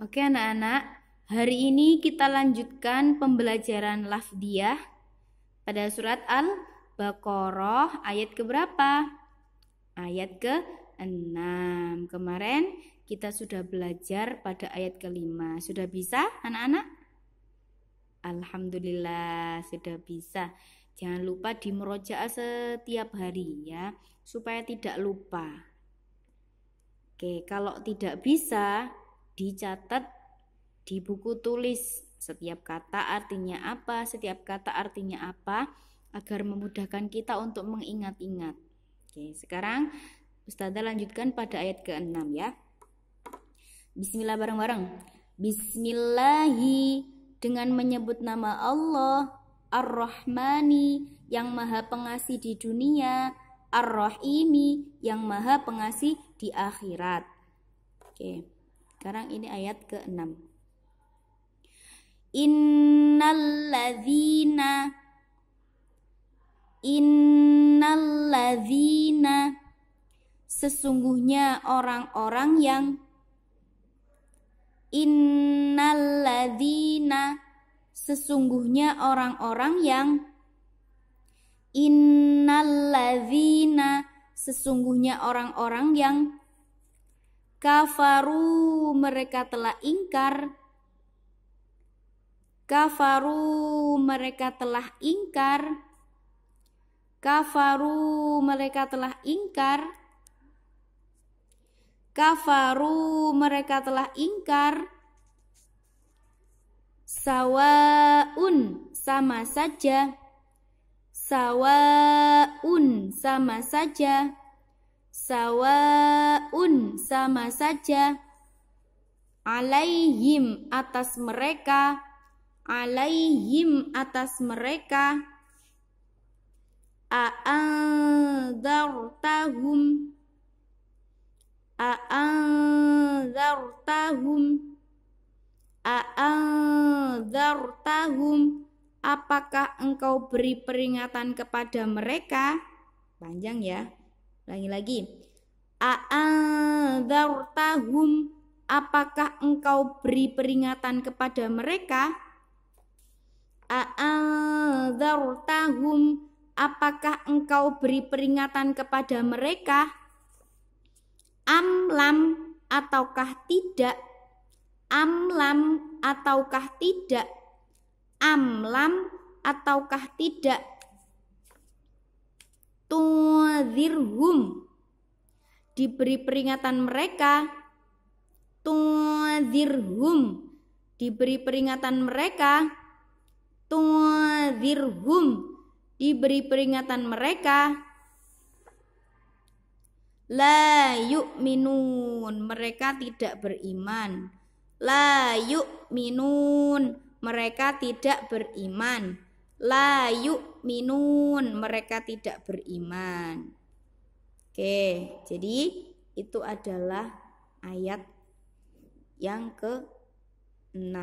Oke anak-anak, hari ini kita lanjutkan pembelajaran lafdiah pada surat Al-Baqarah ayat keberapa? Ayat ke-6. Kemarin kita sudah belajar pada ayat kelima. Sudah bisa anak-anak? Alhamdulillah sudah bisa. Jangan lupa di setiap hari ya, supaya tidak lupa. Oke, kalau tidak bisa, dicatat di buku tulis setiap kata artinya apa, setiap kata artinya apa agar memudahkan kita untuk mengingat-ingat. Oke, sekarang Ustazah lanjutkan pada ayat ke-6 ya. Bismillah bareng-bareng. Bismillahi dengan menyebut nama Allah Ar-Rahmani yang Maha Pengasih di dunia, Ar-Rahimi yang Maha Pengasih di akhirat. Oke. Sekarang ini ayat ke-6. Innalladzina Innalladzina Sesungguhnya orang-orang yang Innalladzina Sesungguhnya orang-orang yang Innalladzina Sesungguhnya orang-orang yang kafaru mereka telah ingkar kafaru mereka telah ingkar kafaru mereka telah ingkar kafaru mereka telah ingkar sawaun sama saja sawaun sama saja Sawaun sama saja Alaihim atas mereka Alaihim atas mereka A'anzartahum A'anzartahum A'anzartahum Apakah engkau beri peringatan kepada mereka? Panjang ya lagi lagi. A'anzartahum apakah engkau beri peringatan kepada mereka? A'anzartahum apakah engkau beri peringatan kepada mereka? Amlam ataukah tidak? Amlam ataukah tidak? Amlam ataukah tidak? Tung tunadhirhum diberi peringatan mereka tunadhirhum diberi peringatan mereka tunadhirhum diberi peringatan mereka la yu'minun mereka tidak beriman la yu'minun mereka tidak beriman la minun mereka tidak beriman. Oke, jadi itu adalah ayat yang ke-6.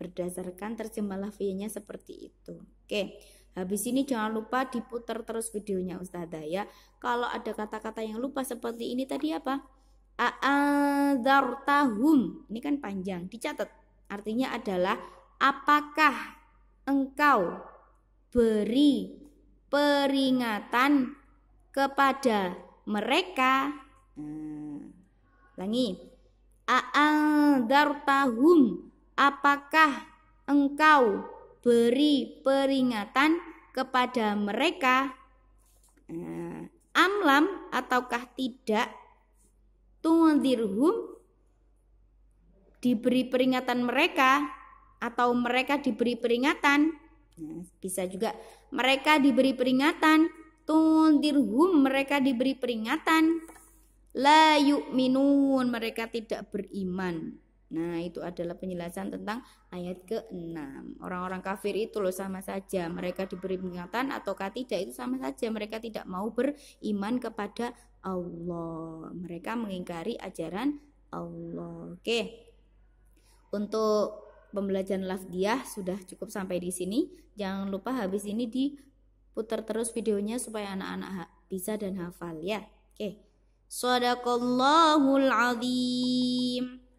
Berdasarkan terjemah lafiyahnya seperti itu. Oke. Habis ini jangan lupa diputar terus videonya Ustazah ya. Kalau ada kata-kata yang lupa seperti ini tadi apa? A'adzartahum. Ini kan panjang, dicatat. Artinya adalah apakah engkau beri peringatan kepada mereka. Hmm. Langi, a'andartahum apakah engkau beri peringatan kepada mereka? Hmm. Amlam ataukah tidak? Tundirhum diberi peringatan mereka atau mereka diberi peringatan. Nah, bisa juga mereka diberi peringatan, tundirhum mereka diberi peringatan. La yu'minun mereka tidak beriman. Nah, itu adalah penjelasan tentang ayat ke-6. Orang-orang kafir itu loh sama saja, mereka diberi peringatan ataukah tidak itu sama saja, mereka tidak mau beriman kepada Allah. Mereka mengingkari ajaran Allah. Oke. Untuk pembelajaran lafdiah sudah cukup sampai di sini. Jangan lupa habis ini diputar terus videonya supaya anak-anak bisa dan hafal ya. Oke. Sadaqallahul azim.